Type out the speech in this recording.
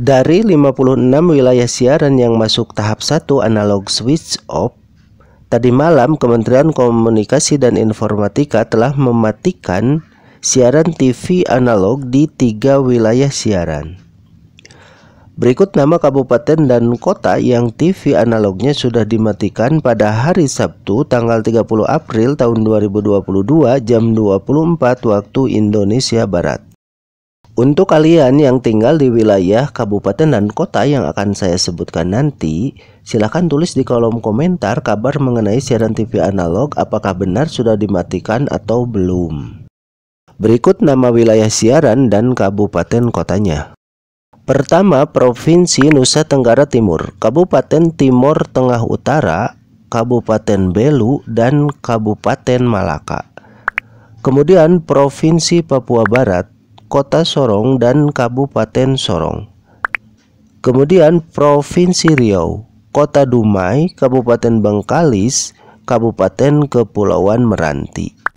Dari 56 wilayah siaran yang masuk tahap 1 analog switch off, tadi malam Kementerian Komunikasi dan Informatika telah mematikan siaran TV analog di tiga wilayah siaran. Berikut nama kabupaten dan kota yang TV analognya sudah dimatikan pada hari Sabtu tanggal 30 April tahun 2022 jam 24 waktu Indonesia Barat. Untuk kalian yang tinggal di wilayah, kabupaten, dan kota yang akan saya sebutkan nanti, silahkan tulis di kolom komentar kabar mengenai siaran TV analog apakah benar sudah dimatikan atau belum. Berikut nama wilayah siaran dan kabupaten kotanya. Pertama, Provinsi Nusa Tenggara Timur, Kabupaten Timur Tengah Utara, Kabupaten Belu, dan Kabupaten Malaka. Kemudian Provinsi Papua Barat, Kota Sorong dan Kabupaten Sorong. Kemudian Provinsi Riau, Kota Dumai, Kabupaten Bengkalis, Kabupaten Kepulauan Meranti.